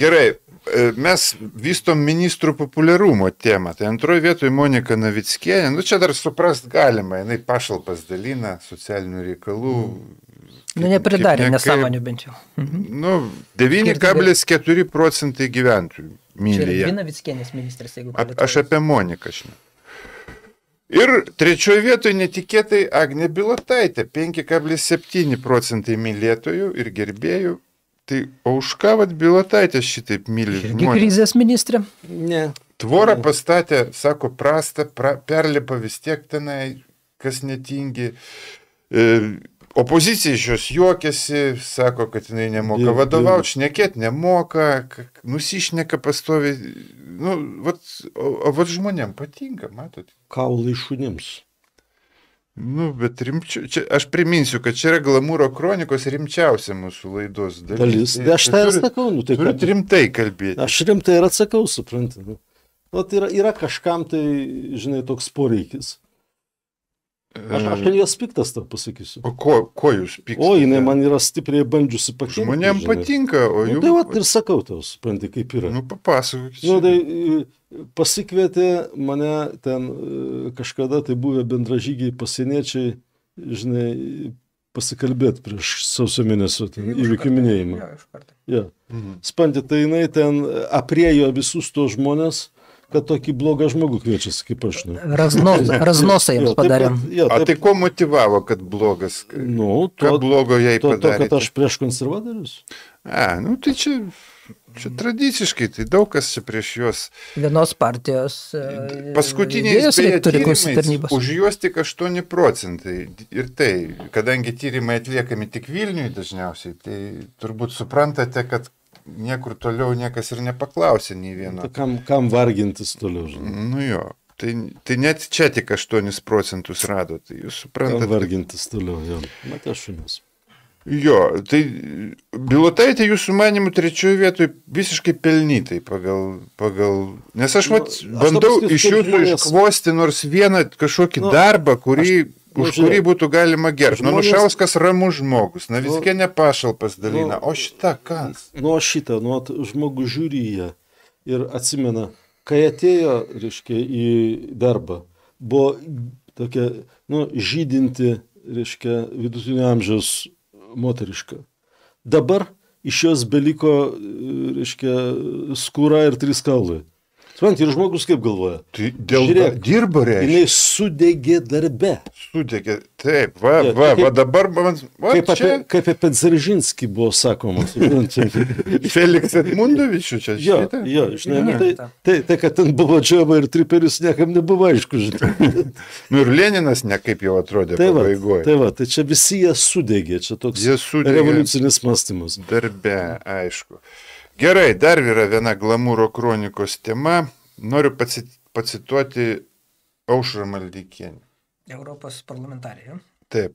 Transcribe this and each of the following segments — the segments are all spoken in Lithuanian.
Gerai, e, mes vystom ministrų populiarumo temą. Tai antroji vietoje Monika Navickienė, nu čia dar suprast galima, jinai pašalpas dalina socialinių reikalų. Nu, nepridarė ne, nesąmonių bent jau. Mhm. Nu, 9,4 procentai gyventojų myli. Ir Navickienės ministras, jeigu kalbėtume. Aš apie Moniką šiandien. Ir trečioje vietoje netikėtai Agne Bilotaitė, 5,7 procentai mylėtojų ir gerbėjų Tai auška, vad, bilotaitė šitaip myli. Irgi krizės ministrė? Ne. Tvorą pastatė, sako, prastą, pra, perlipa vis tiek tenai, kas netingi. E, Opozicija iš jos juokiasi, sako, kad jinai nemoka vadovauti, šnekėt nemoka, nusišneka pastovi. Nu, vat, o, o vat žmonėm patinka, matot. Kaulai šunims. Nu, bet rimčiau, čia, aš priminsiu, kad čia yra glamūro kronikos rimčiausia mūsų laidos dalis. dalis. Tai aš tai ir sakau, nu tai kad... rimtai kalbėti. Aš rimtai ir atsakau, suprantate. Nu. Vat nu, tai yra, yra kažkam tai, žinai, toks poreikis. Aš, aš ant jos piktas, tau pasakysiu. O ko, ko jūs piktas? O jinai man yra stipriai bandžiusi pakeisti. Žmonėm žinai. patinka, o jums. Nu, tai vat ir sakau tau, supranti, kaip yra. Nu, papasakok. Nu, tai e, pasikvietė mane ten e, kažkada, tai buvę bendražygiai pasieniečiai, žinai, pasikalbėti prieš sausio mėnesio įvykių minėjimą. Jo, ja. mhm. Spanti, tai jinai ten apriejo visus tos žmonės kad tokį blogą žmogų kviečiasi, kaip aš. Nu. Razno, raznosą jiems padarėm. Jo, taip, A tai ko motivavo, kad blogas? Nu, to, blogo jai to, to, kad aš prieš konservatorius. A, nu tai čia Čia tradiciškai, tai daug kas čia prieš juos. Vienos partijos. E, Paskutiniais tyrimais už juos tik 8 procentai. Ir tai, kadangi tyrimai atliekami tik Vilniui dažniausiai, tai turbūt suprantate, kad niekur toliau niekas ir nepaklausė nei vieno. Nu, tai kam, kam vargintis toliau, žinai? Nu jo, Tai, tai net čia tik 8 procentus rado, tai jūs suprantate. Vargintis toliau, jo. Matė šunis. Jo, tai bilotaitė jūsų manimų trečioje vietoje visiškai pelnytai pagal, pagal... Nes aš, nu, mat, bandau aš bandau iš jūsų žmonės... iškvosti nors vieną kažkokį nu, darbą, kurį aš nu, už kurį būtų galima gerbti. Nu, Nušauskas ramus žmogus, na viskai nu, nepašalpas dalina, nu, o šita kas? Nu, šita, nu, žmogus žiūryje ir atsimena, kai atėjo, reiškia, į darbą, buvo tokia, nu, žydinti, reiškia, vidutinio amžiaus moteriška. Dabar iš jos beliko, reiškia, skūra ir trys kaulai. Suprantate, ir žmogus kaip galvoja? Tai dėl to dirba reiškia. Jis sudegė darbe. Sudegė, taip, va, ja, va, kaip, va dabar man... Va, kaip, čia... apie, kaip apie Dzeržinskį buvo sakoma. Feliks Edmundovičius čia. Jo, šitą? jo, žinai, ja. tai, tai, tai, kad ten buvo Džiova ir Triperis, niekam nebuvo aišku, žinai. nu ir Leninas nekaip jau atrodė tai pabaigoje. Tai va, tai čia visi jie sudegė, čia toks sudegė revoliucinis mąstymas. Darbe, aišku. Gerai, dar yra viena glamūro kronikos tema. Noriu pacituoti Aušrą Maldikienį. Europos parlamentarė. Taip.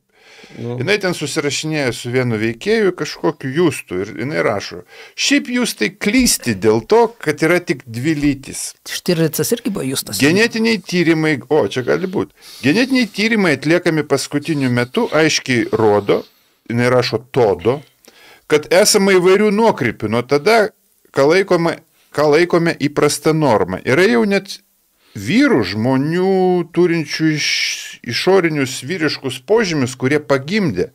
Nu. Jis ten susirašinėja su vienu veikėju kažkokiu jūstų ir jinai rašo. Šiaip jūs tai klysti dėl to, kad yra tik dvi lytis. Štiricas irgi buvo jūstas. Genetiniai tyrimai, o čia gali būti, genetiniai tyrimai atliekami paskutiniu metu aiškiai rodo, jinai rašo todo, kad esama įvairių nuokrypių nuo tada, ką laikome, ką laikome įprasta norma. Yra jau net vyrų žmonių turinčių iš, išorinius vyriškus požymius, kurie pagimdė,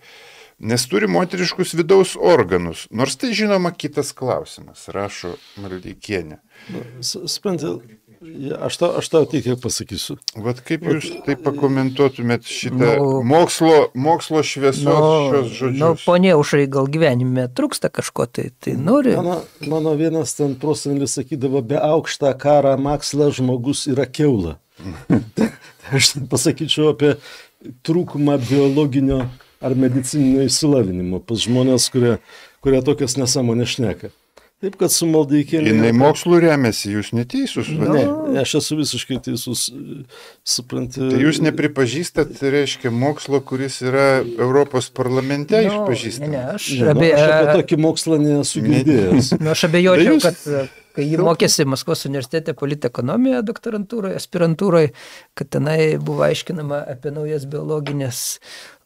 nes turi moteriškus vidaus organus. Nors tai žinoma kitas klausimas, rašo Maldikienė. Nu, Suprantate, Aš tau, aš tau tik tiek pasakysiu. Vat kaip jūs tai pakomentuotumėt šitą nu, mokslo, mokslo šviesos nu, šios nu, žodžius? Na, nu, ponė užrai gal gyvenime trūksta kažko, tai, tai nori. Mano, mano vienas ten prosenelis sakydavo, be aukštą karą mokslas žmogus yra keula. aš pasakyčiau apie trūkumą biologinio ar medicininio įsilavinimo pas žmonės, kurie, kurie tokias nesąmonės šneka. Taip, kad su maldaikienė. Jinai mokslu remiasi, jūs neteisus, ne? ne? Aš esu visiškai teisus, suprantate. Tai jūs nepripažįstat, reiškia, mokslo, kuris yra Europos parlamente no, išpažįstamas. Ne, ne, aš, ne, nu, abie... aš apie tokį mokslą nesu girdėjęs. Ne, nu, aš abejočiau, jūs... kad Kai jį mokėsi Maskvos universitete politekonomijoje, doktorantūroje, aspirantūroje, kad tenai buvo aiškinama apie naujas biologinės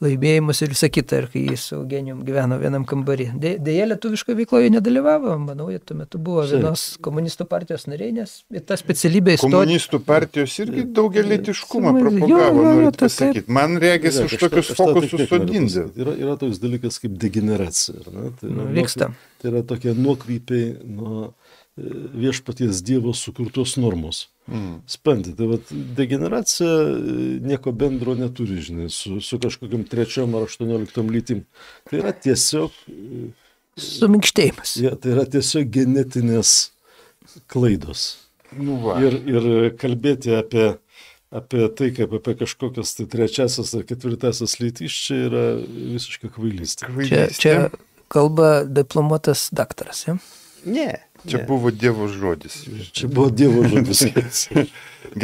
laimėjimus ir visą kitą, ir kai jis su genijum gyveno vienam kambarį. Deja, lietuviškoje veikloje nedalyvavo, manau, jie tuo metu buvo vienos komunistų partijos nariai, nes ta specialybė įstojo. Komunistų partijos irgi daugelį tiškumą propagavo, noriu pasakyti. Man regis už tokius fokusus sodinti. Yra, yra toks dalykas kaip degeneracija. Tai yra, Vyksta. Tai yra tokie nuokrypiai nuo viešpaties Dievo sukurtos normos. Mm. Spantė, tai vat, degeneracija e, nieko bendro neturi, žinai, su, su kažkokiam trečiam ar aštuonioliktam lytim. Tai yra tiesiog... E, Suminkštėjimas. Ja, tai yra tiesiog genetinės klaidos. Nu va. ir, ir kalbėti apie, apie tai, kaip apie kažkokias tai trečiasias ar ketvirtasias lytis, čia yra visiškai kvailystė. kvailystė. Čia, čia kalba diplomuotas daktaras, ja? Ne. Čia ne. buvo Dievo žodis. Čia buvo Dievo žodis.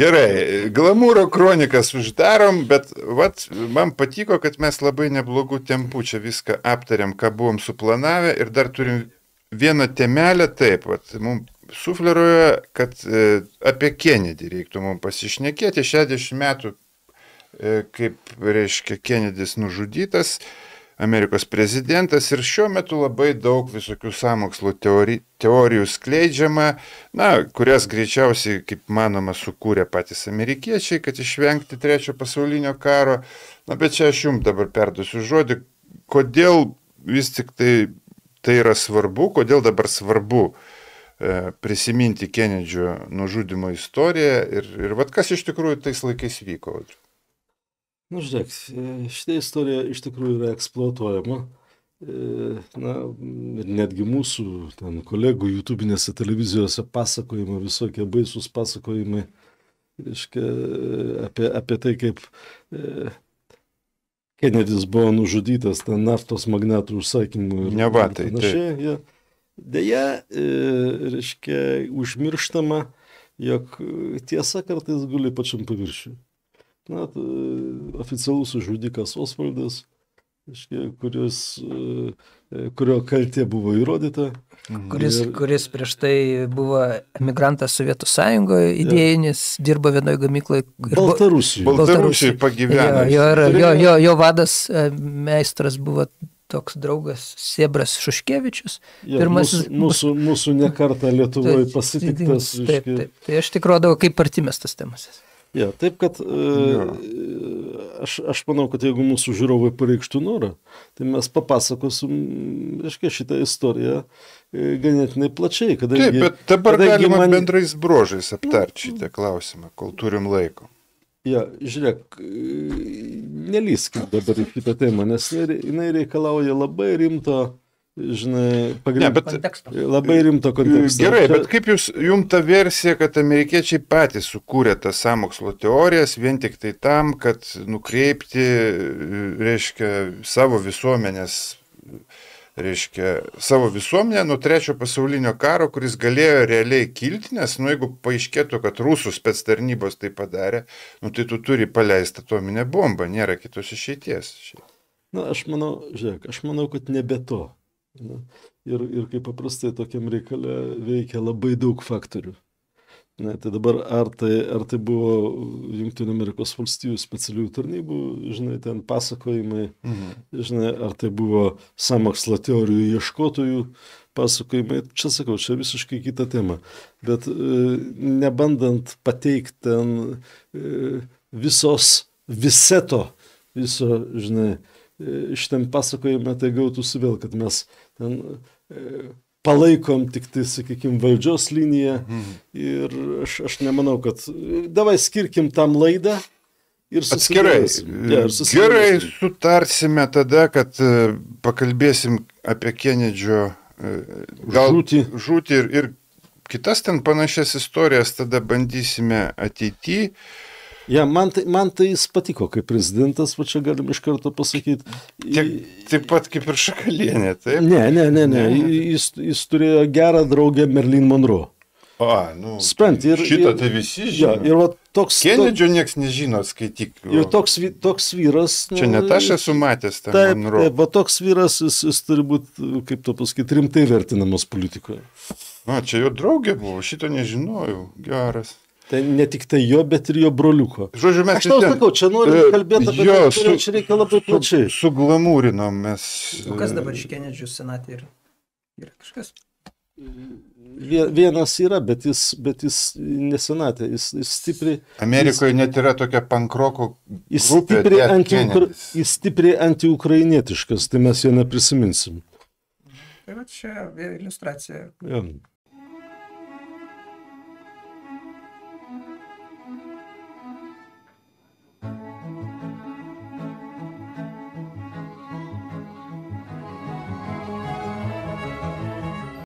Gerai, glamūro kronikas uždarom, bet vat, man patiko, kad mes labai neblogų tempų čia viską aptariam, ką buvom suplanavę ir dar turim vieną temelę taip, vat, mums sufleruoja, kad e, apie Kenedį reiktų mums pasišnekėti, 60 metų, e, kaip reiškia Kenedis nužudytas. E, Amerikos prezidentas ir šiuo metu labai daug visokių samokslo teori, teorijų skleidžiama, na, kurias greičiausiai, kaip manoma, sukūrė patys amerikiečiai, kad išvengti trečiojo pasaulinio karo. Na, bet čia aš jums dabar perduosiu žodį, kodėl vis tik tai, tai yra svarbu, kodėl dabar svarbu e, prisiminti Kenedžio nužudimo istoriją ir, ir vat, kas iš tikrųjų tais laikais vyko. Audriu. Nu, žiūrėk, e, šitą istoriją iš tikrųjų yra eksploatuojama. E, na, ir netgi mūsų ten, kolegų YouTube'inėse televizijose pasakojimai, visokie baisus pasakojimai, reiškia, e, apie, apie tai, kaip e, Kenedis buvo nužudytas ten naftos magnatų užsakymų ir Nebatai, panašiai. Tai. Ja. Deja, e, reiškia, užmirštama, jog tiesa kartais guli pačiam paviršiui. Na, tai oficialus žudikas Osvaldas, kuris, e, e, kurio kaltė buvo įrodyta. Kuris, ir... kuris prieš tai buvo emigrantas Sovietų Sąjungoje, idėjinis, ja. dirbo vienoje gamykloje. Baltarusijoje. Baltarusijoje pagyveno. Jo, jo, jo, jo, jo vadas, e, meistras buvo toks draugas Sebras Šuškevičius. Ja, pirmasis, mūsų, mūsų, mūsų nekarta Lietuvoje tai- pasitiktas. Taip, taip, taip. Tai aš tik rodau, kaip partimės tas temas. Ja, taip, kad e, ja. aš, aš manau, kad jeigu mūsų žiūrovai pareikštų norą, tai mes papasakosim, reiškia, šitą istoriją e, ganėtinai plačiai. Kadangi, taip, bet dabar galima man... bendrais brožais nu, aptarti šitą nu, klausimą, kol turim laiko. Ja, žiūrėk, e, nelyskim dabar į kitą temą, nes jinai reikalauja labai rimto žinai, pagrindinio labai rimto konteksto. Gerai, bet kaip jūs, jums ta versija, kad amerikiečiai patys sukūrė tas samokslo teorijas vien tik tai tam, kad nukreipti, reiškia, savo visuomenės, reiškia, savo visuomenę nuo trečiojo pasaulinio karo, kuris galėjo realiai kilti, nes, nu, jeigu paaiškėtų, kad rusų spets tarnybos tai padarė, nu, tai tu turi paleisti atominę bombą, nėra kitos išeities. Na, nu, aš manau, žiūrėk, aš manau, kad nebe to. Na, ir, ir kaip paprastai tokiam reikale veikia labai daug faktorių. Na, tai dabar ar tai, ar tai buvo Junktinių Amerikos valstybių specialiųjų tarnybų, žinai, ten pasakojimai, mhm. žinai, ar tai buvo samokslo teorijų ieškotojų pasakojimai, čia sakau, čia visiškai kita tema. Bet e, nebandant pateikti ten e, visos, viseto, viso, žinai, e, šitam pasakojime tai gautųsi vėl, kad mes ten e, palaikom tik tai, sakykime, valdžios liniją mhm. ir aš, aš nemanau, kad davai skirkim tam laidą. Ir Atskirai. Ja, ir Gerai, sutarsime tada, kad e, pakalbėsim apie Kenedžio e, gal, žūtį, žūtį ir, ir kitas ten panašias istorijas, tada bandysime ateityje. Ja, man, tai, man tai jis patiko kaip prezidentas, va čia galim iš karto pasakyti. Taip, taip pat kaip ir Šakalienė, taip? Ne, ne, ne, ne. Jis, jis turėjo gerą draugę Merlin Monroe. A, nu, Spent, ir, šitą tai visi žino. Ja, ir va, toks, Kenedžio to, nieks nežino, skaityk. Ir toks, toks vyras. Nu, čia net aš esu matęs tą taip, Monroe. Taip, va toks vyras, jis, jis turi būti, kaip to pasakyti, rimtai vertinamas politikoje. Na, čia jo draugė buvo, šito nežinojau. Geras. Tai ne tik tai jo, bet ir jo broliuko. Žodžiu, mes Aš tau ten, sakau, čia noriu e, kalbėti apie jo, tai, su, čia reikia labai plačiai. Su, suglamūrinom mes. O kas e, dabar iš Kenedžių senatė yra? Yra kažkas? Vienas yra, bet jis, bet jis nesenatė, jis, jis stipriai. Amerikoje jis, net yra tokia pankroko. Jis stipriai, anti, jis stipriai antiukrainietiškas, tai mes jo neprisiminsim. Tai va čia iliustracija. Ja.